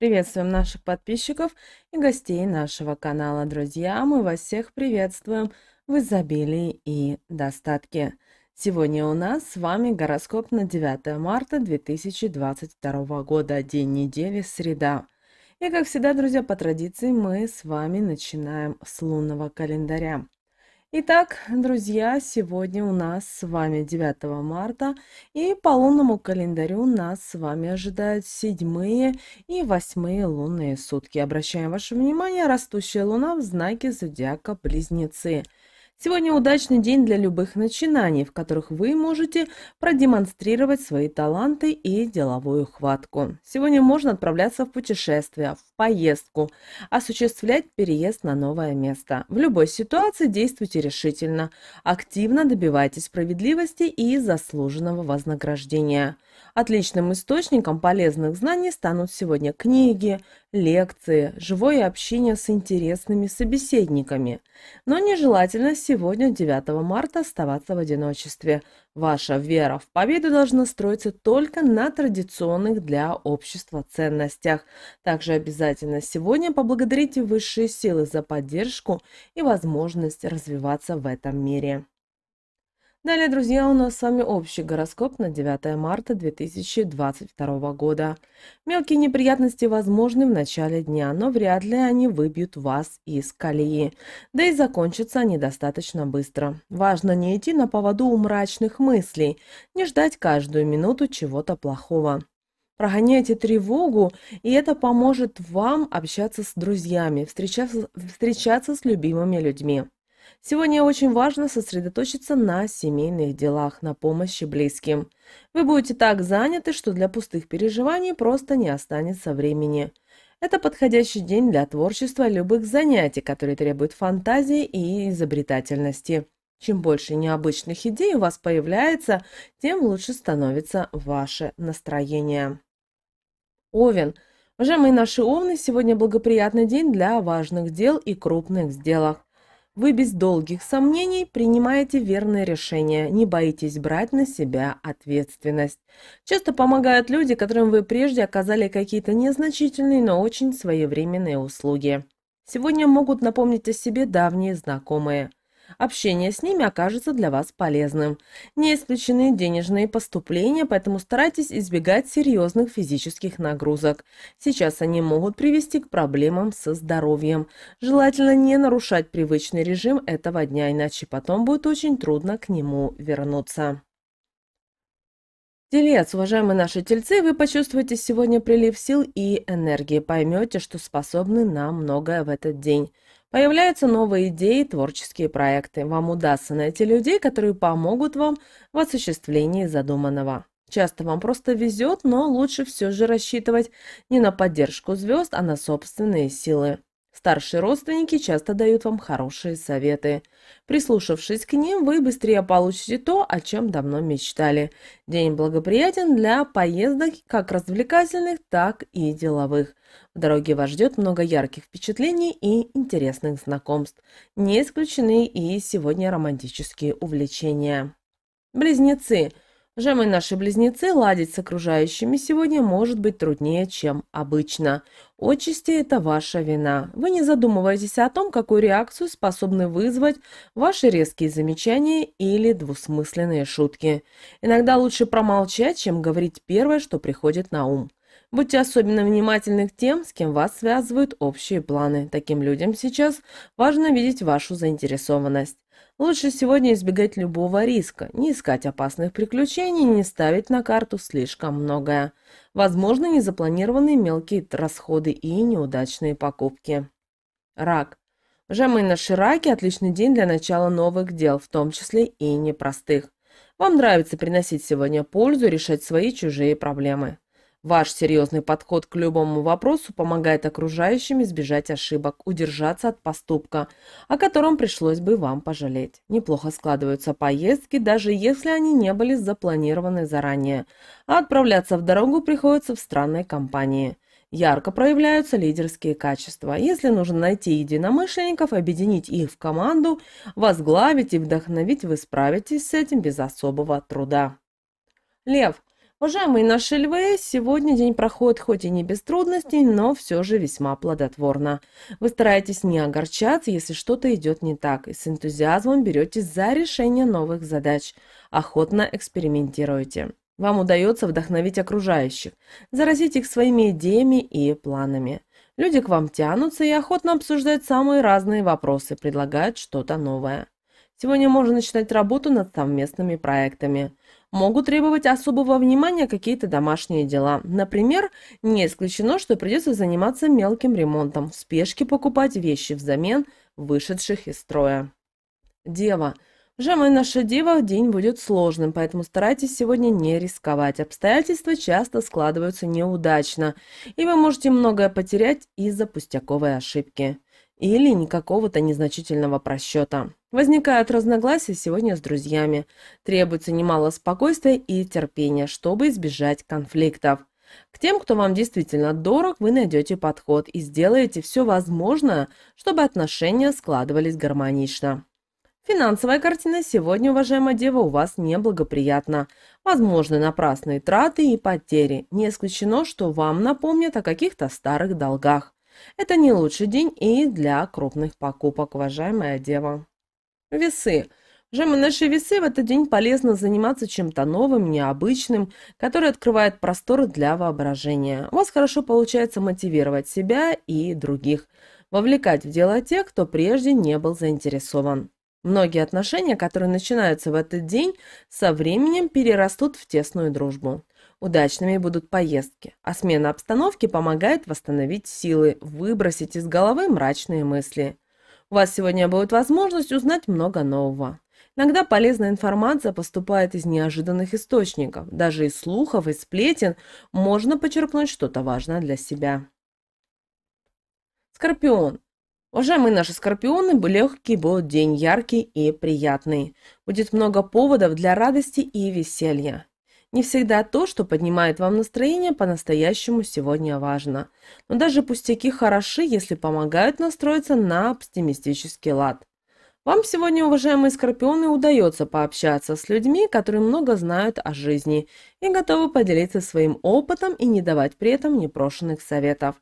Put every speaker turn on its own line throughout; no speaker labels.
Приветствуем наших подписчиков и гостей нашего канала. Друзья, мы вас всех приветствуем в изобилии и достатке. Сегодня у нас с вами гороскоп на 9 марта 2022 года, день недели, среда. И как всегда, друзья, по традиции мы с вами начинаем с лунного календаря. Итак, друзья, сегодня у нас с вами 9 марта, и по лунному календарю нас с вами ожидают седьмые и восьмые лунные сутки. Обращаем ваше внимание, растущая луна в знаке зодиака Близнецы – Сегодня удачный день для любых начинаний, в которых вы можете продемонстрировать свои таланты и деловую хватку. Сегодня можно отправляться в путешествие, в поездку, осуществлять переезд на новое место. В любой ситуации действуйте решительно, активно добивайтесь справедливости и заслуженного вознаграждения. Отличным источником полезных знаний станут сегодня книги, лекции, живое общение с интересными собеседниками. Но нежелательно сегодня, 9 марта, оставаться в одиночестве. Ваша вера в победу должна строиться только на традиционных для общества ценностях. Также обязательно сегодня поблагодарите высшие силы за поддержку и возможность развиваться в этом мире. Далее, друзья, у нас с вами общий гороскоп на 9 марта 2022 года. Мелкие неприятности возможны в начале дня, но вряд ли они выбьют вас из колеи. Да и закончатся они достаточно быстро. Важно не идти на поводу у мрачных мыслей, не ждать каждую минуту чего-то плохого. Прогоняйте тревогу, и это поможет вам общаться с друзьями, встречаться, встречаться с любимыми людьми. Сегодня очень важно сосредоточиться на семейных делах, на помощи близким. Вы будете так заняты, что для пустых переживаний просто не останется времени. Это подходящий день для творчества любых занятий, которые требуют фантазии и изобретательности. Чем больше необычных идей у вас появляется, тем лучше становится ваше настроение. Овен – Уважаемые наши овны, сегодня благоприятный день для важных дел и крупных сделок. Вы без долгих сомнений принимаете верное решение, не боитесь брать на себя ответственность. Часто помогают люди, которым вы прежде оказали какие-то незначительные, но очень своевременные услуги. Сегодня могут напомнить о себе давние знакомые. Общение с ними окажется для вас полезным. Не исключены денежные поступления, поэтому старайтесь избегать серьезных физических нагрузок. Сейчас они могут привести к проблемам со здоровьем. Желательно не нарушать привычный режим этого дня, иначе потом будет очень трудно к нему вернуться. Телец, уважаемые наши тельцы, вы почувствуете сегодня прилив сил и энергии, поймете, что способны на многое в этот день. Появляются новые идеи, творческие проекты. Вам удастся найти людей, которые помогут вам в осуществлении задуманного. Часто вам просто везет, но лучше все же рассчитывать не на поддержку звезд, а на собственные силы. Старшие родственники часто дают вам хорошие советы. Прислушавшись к ним, вы быстрее получите то, о чем давно мечтали. День благоприятен для поездок как развлекательных, так и деловых. В дороге вас ждет много ярких впечатлений и интересных знакомств. Не исключены и сегодня романтические увлечения. Близнецы – Жемы наши близнецы ладить с окружающими сегодня может быть труднее, чем обычно. Отчасти это ваша вина. Вы не задумываетесь о том, какую реакцию способны вызвать ваши резкие замечания или двусмысленные шутки. Иногда лучше промолчать, чем говорить первое, что приходит на ум. Будьте особенно внимательны к тем, с кем вас связывают общие планы. Таким людям сейчас важно видеть вашу заинтересованность. Лучше сегодня избегать любого риска, не искать опасных приключений, не ставить на карту слишком многое. возможно незапланированные мелкие расходы и неудачные покупки. Рак. Уже мы на Шираке – отличный день для начала новых дел, в том числе и непростых. Вам нравится приносить сегодня пользу, решать свои чужие проблемы. Ваш серьезный подход к любому вопросу помогает окружающим избежать ошибок, удержаться от поступка, о котором пришлось бы вам пожалеть. Неплохо складываются поездки, даже если они не были запланированы заранее, а отправляться в дорогу приходится в странной компании. Ярко проявляются лидерские качества. Если нужно найти единомышленников, объединить их в команду, возглавить и вдохновить, вы справитесь с этим без особого труда. Лев. Уважаемые наши львы, сегодня день проходит хоть и не без трудностей, но все же весьма плодотворно. Вы стараетесь не огорчаться, если что-то идет не так, и с энтузиазмом беретесь за решение новых задач. Охотно экспериментируете. Вам удается вдохновить окружающих, заразить их своими идеями и планами. Люди к вам тянутся и охотно обсуждают самые разные вопросы, предлагают что-то новое. Сегодня можно начинать работу над совместными проектами – Могут требовать особого внимания какие-то домашние дела. Например, не исключено, что придется заниматься мелким ремонтом, в спешке покупать вещи взамен вышедших из строя. Дева. Жамы наша дева, день будет сложным, поэтому старайтесь сегодня не рисковать. Обстоятельства часто складываются неудачно, и вы можете многое потерять из-за пустяковой ошибки или никакого то незначительного просчета. Возникают разногласия сегодня с друзьями. Требуется немало спокойствия и терпения, чтобы избежать конфликтов. К тем, кто вам действительно дорог, вы найдете подход и сделаете все возможное, чтобы отношения складывались гармонично. Финансовая картина сегодня, уважаемая дева, у вас неблагоприятна. Возможны напрасные траты и потери. Не исключено, что вам напомнят о каких-то старых долгах. Это не лучший день и для крупных покупок, уважаемая дева. Весы. Жемы наши весы в этот день полезно заниматься чем-то новым, необычным, который открывает простор для воображения. У вас хорошо получается мотивировать себя и других, вовлекать в дело тех, кто прежде не был заинтересован. Многие отношения, которые начинаются в этот день, со временем перерастут в тесную дружбу. Удачными будут поездки, а смена обстановки помогает восстановить силы, выбросить из головы мрачные мысли. У вас сегодня будет возможность узнать много нового. Иногда полезная информация поступает из неожиданных источников. Даже из слухов и сплетен можно почерпнуть что-то важное для себя. Скорпион. Уважаемые наши скорпионы, легкий будет день, яркий и приятный. Будет много поводов для радости и веселья. Не всегда то, что поднимает вам настроение, по-настоящему сегодня важно. Но даже пустяки хороши, если помогают настроиться на оптимистический лад. Вам сегодня, уважаемые скорпионы, удается пообщаться с людьми, которые много знают о жизни и готовы поделиться своим опытом и не давать при этом непрошенных советов.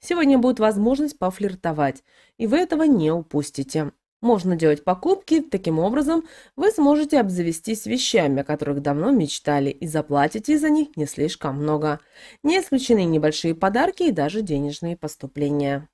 Сегодня будет возможность пофлиртовать, и вы этого не упустите. Можно делать покупки, таким образом вы сможете обзавестись вещами, о которых давно мечтали, и заплатите за них не слишком много. Не исключены небольшие подарки и даже денежные поступления.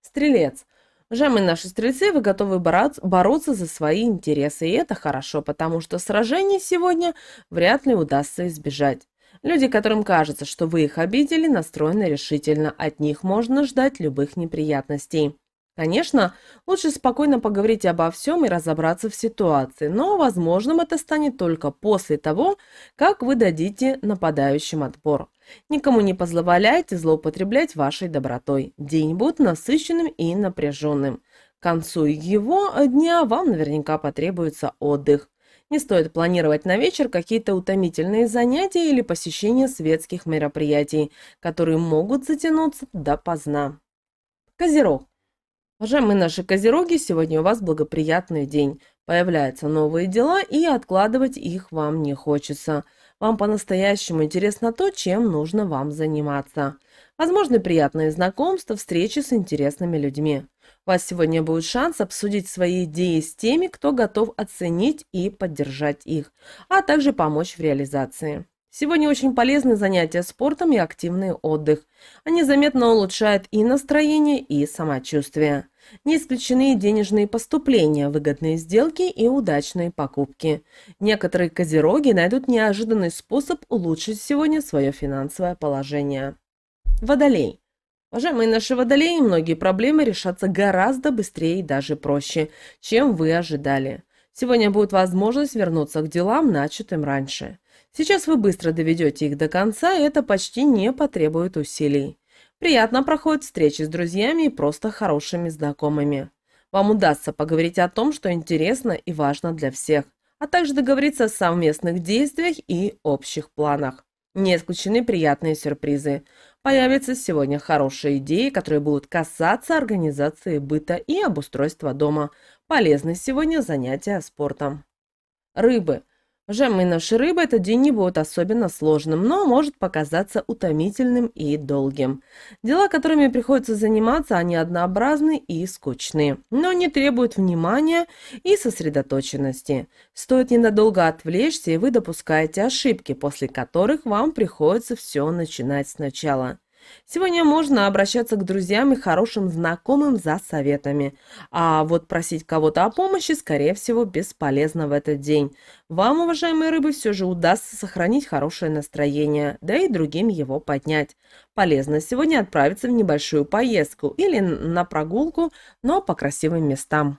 Стрелец. Уважаемые наши стрельцы, вы готовы бороться за свои интересы, и это хорошо, потому что сражений сегодня вряд ли удастся избежать. Люди, которым кажется, что вы их обидели, настроены решительно, от них можно ждать любых неприятностей. Конечно, лучше спокойно поговорить обо всем и разобраться в ситуации, но возможным это станет только после того, как вы дадите нападающим отпор. Никому не позволяйте злоупотреблять вашей добротой. День будет насыщенным и напряженным. К концу его дня вам наверняка потребуется отдых. Не стоит планировать на вечер какие-то утомительные занятия или посещение светских мероприятий, которые могут затянуться допоздна. Козерог. Уважаемые наши козероги, сегодня у вас благоприятный день. Появляются новые дела, и откладывать их вам не хочется. Вам по-настоящему интересно то, чем нужно вам заниматься. Возможно, приятные знакомства, встречи с интересными людьми. У вас сегодня будет шанс обсудить свои идеи с теми, кто готов оценить и поддержать их, а также помочь в реализации. Сегодня очень полезны занятия спортом и активный отдых. Они заметно улучшают и настроение, и самочувствие. Не исключены и денежные поступления, выгодные сделки и удачные покупки. Некоторые козероги найдут неожиданный способ улучшить сегодня свое финансовое положение. Водолей. Уважаемые наши водолеи, многие проблемы решатся гораздо быстрее и даже проще, чем вы ожидали. Сегодня будет возможность вернуться к делам, начатым раньше. Сейчас вы быстро доведете их до конца, и это почти не потребует усилий. Приятно проходят встречи с друзьями и просто хорошими знакомыми. Вам удастся поговорить о том, что интересно и важно для всех, а также договориться о совместных действиях и общих планах. Не исключены приятные сюрпризы. Появятся сегодня хорошие идеи, которые будут касаться организации быта и обустройства дома. Полезны сегодня занятия спортом. Рыбы – Жемминов рыбы этот день не будет особенно сложным, но может показаться утомительным и долгим. Дела, которыми приходится заниматься, они однообразны и скучны, но не требуют внимания и сосредоточенности. Стоит ненадолго отвлечься, и вы допускаете ошибки, после которых вам приходится все начинать сначала. Сегодня можно обращаться к друзьям и хорошим знакомым за советами. А вот просить кого-то о помощи, скорее всего, бесполезно в этот день. Вам, уважаемые рыбы, все же удастся сохранить хорошее настроение, да и другим его поднять. Полезно сегодня отправиться в небольшую поездку или на прогулку, но по красивым местам.